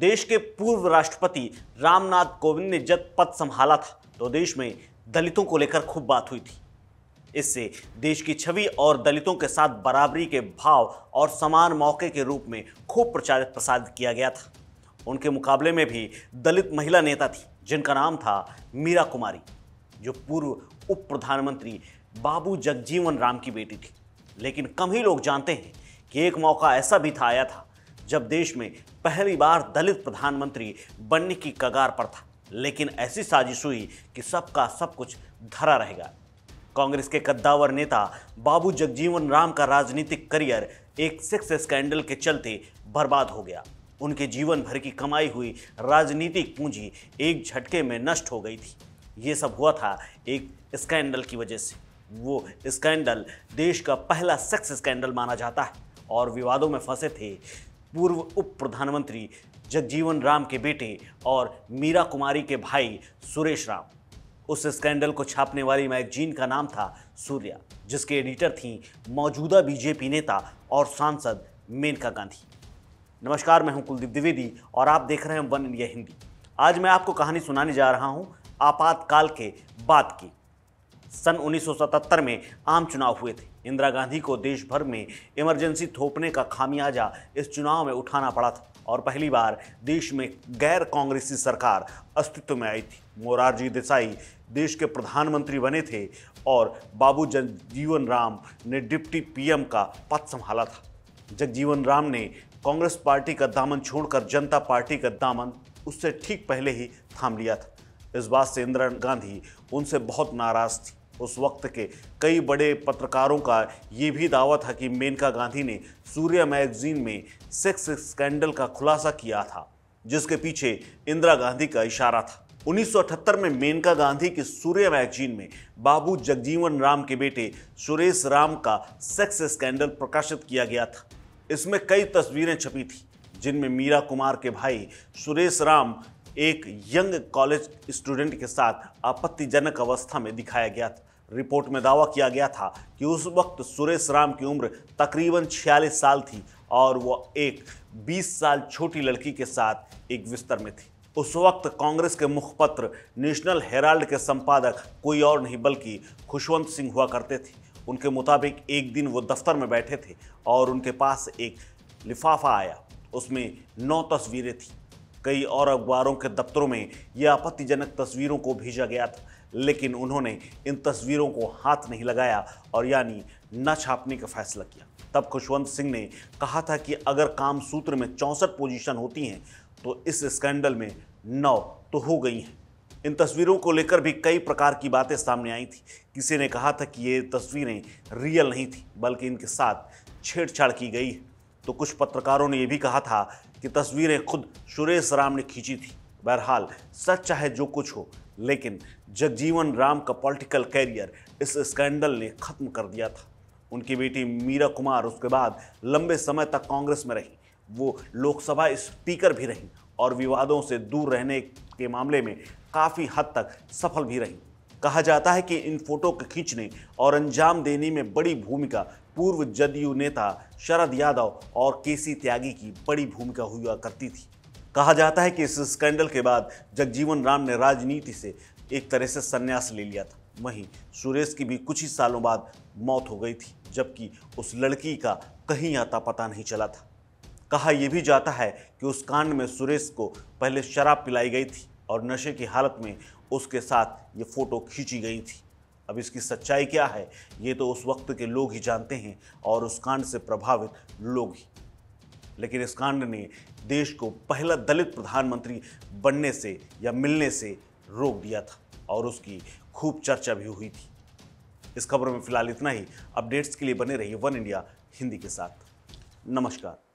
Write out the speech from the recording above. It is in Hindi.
देश के पूर्व राष्ट्रपति रामनाथ कोविंद ने जब पद संभाला था तो देश में दलितों को लेकर खूब बात हुई थी इससे देश की छवि और दलितों के साथ बराबरी के भाव और समान मौके के रूप में खूब प्रचारित प्रसारित किया गया था उनके मुकाबले में भी दलित महिला नेता थी जिनका नाम था मीरा कुमारी जो पूर्व उप प्रधानमंत्री बाबू जगजीवन राम की बेटी थी लेकिन कम ही लोग जानते हैं कि एक मौका ऐसा भी था आया था जब देश में पहली बार दलित प्रधानमंत्री बनने की कगार पर था लेकिन ऐसी साजिश हुई कि सबका सब कुछ धरा रहेगा कांग्रेस के कद्दावर नेता बाबू जगजीवन राम का राजनीतिक करियर एक सेक्स स्कैंडल के चलते बर्बाद हो गया उनके जीवन भर की कमाई हुई राजनीतिक पूंजी एक झटके में नष्ट हो गई थी ये सब हुआ था एक स्कैंडल की वजह से वो स्कैंडल देश का पहला सेक्स स्कैंडल माना जाता है और विवादों में फंसे थे पूर्व उप प्रधानमंत्री जगजीवन राम के बेटे और मीरा कुमारी के भाई सुरेश राम उस स्कैंडल को छापने वाली मैगजीन का नाम था सूर्या जिसके एडिटर थीं मौजूदा बीजेपी नेता और सांसद मेनका गांधी नमस्कार मैं हूं कुलदीप द्विवेदी और आप देख रहे हैं वन इंडिया हिंदी आज मैं आपको कहानी सुनाने जा रहा हूं आपातकाल के बाद की सन 1977 में आम चुनाव हुए थे इंदिरा गांधी को देश भर में इमरजेंसी थोपने का खामियाजा इस चुनाव में उठाना पड़ा था और पहली बार देश में गैर कांग्रेसी सरकार अस्तित्व में आई थी मोरारजी देसाई देश के प्रधानमंत्री बने थे और बाबू जगजीवन राम ने डिप्टी पीएम का पद संभाला था जगजीवन राम ने कांग्रेस पार्टी का दामन छोड़कर जनता पार्टी का दामन उससे ठीक पहले ही थाम लिया था इस बात से इंदिरा गांधी उनसे बहुत नाराज़ थी उस वक्त के कई बड़े पत्रकारों का ये भी दावा था कि मेनका गांधी ने सूर्य मैगजीन में सेक्स स्कैंडल का खुलासा किया था जिसके पीछे इंदिरा गांधी का इशारा था 1978 में मेनका गांधी की सूर्य मैगजीन में बाबू जगजीवन राम के बेटे सुरेश राम का सेक्स स्कैंडल प्रकाशित किया गया था इसमें कई तस्वीरें छपी थी जिनमें मीरा कुमार के भाई सुरेश राम एक यंग कॉलेज स्टूडेंट के साथ आपत्तिजनक अवस्था में दिखाया गया था रिपोर्ट में दावा किया गया था कि उस वक्त सुरेश राम की उम्र तकरीबन 46 साल थी और वह एक 20 साल छोटी लड़की के साथ एक बिस्तर में थी उस वक्त कांग्रेस के मुखपत्र नेशनल हेराल्ड के संपादक कोई और नहीं बल्कि खुशवंत सिंह हुआ करते थे उनके मुताबिक एक दिन वो दफ्तर में बैठे थे और उनके पास एक लिफाफा आया उसमें नौ तस्वीरें थीं कई और अखबारों के दफ्तरों में यह आपत्तिजनक तस्वीरों को भेजा गया था लेकिन उन्होंने इन तस्वीरों को हाथ नहीं लगाया और यानी न छापने का फैसला किया तब खुशवंत सिंह ने कहा था कि अगर काम सूत्र में चौंसठ पोजीशन होती हैं तो इस स्कैंडल में नौ तो हो गई हैं इन तस्वीरों को लेकर भी कई प्रकार की बातें सामने आई थी किसी ने कहा था कि ये तस्वीरें रियल नहीं थी बल्कि इनके साथ छेड़छाड़ की गई है तो कुछ पत्रकारों ने यह भी कहा था कि तस्वीरें खुद सुरेश राम ने खींची थी बहरहाल सच चाहे जो कुछ हो लेकिन जगजीवन राम का पॉलिटिकल कैरियर इस स्कैंडल ने खत्म कर दिया था उनकी बेटी मीरा कुमार उसके बाद लंबे समय तक कांग्रेस में रही वो लोकसभा स्पीकर भी रहीं और विवादों से दूर रहने के मामले में काफ़ी हद तक सफल भी रहीं कहा जाता है कि इन फोटो के खींचने और अंजाम देने में बड़ी भूमिका पूर्व जदयू नेता शरद यादव और केसी त्यागी की बड़ी भूमिका हुआ करती थी कहा जाता है कि इस स्कैंडल के बाद जगजीवन राम ने राजनीति से एक तरह से संन्यास ले लिया था वहीं सुरेश की भी कुछ ही सालों बाद मौत हो गई थी जबकि उस लड़की का कहीं आता पता नहीं चला था कहा यह भी जाता है कि उस कांड में सुरेश को पहले शराब पिलाई गई थी और नशे की हालत में उसके साथ ये फ़ोटो खींची गई थी अब इसकी सच्चाई क्या है ये तो उस वक्त के लोग ही जानते हैं और उस कांड से प्रभावित लोग ही लेकिन इस कांड ने देश को पहला दलित प्रधानमंत्री बनने से या मिलने से रोक दिया था और उसकी खूब चर्चा भी हुई थी इस खबर में फिलहाल इतना ही अपडेट्स के लिए बने रहिए वन इंडिया हिंदी के साथ नमस्कार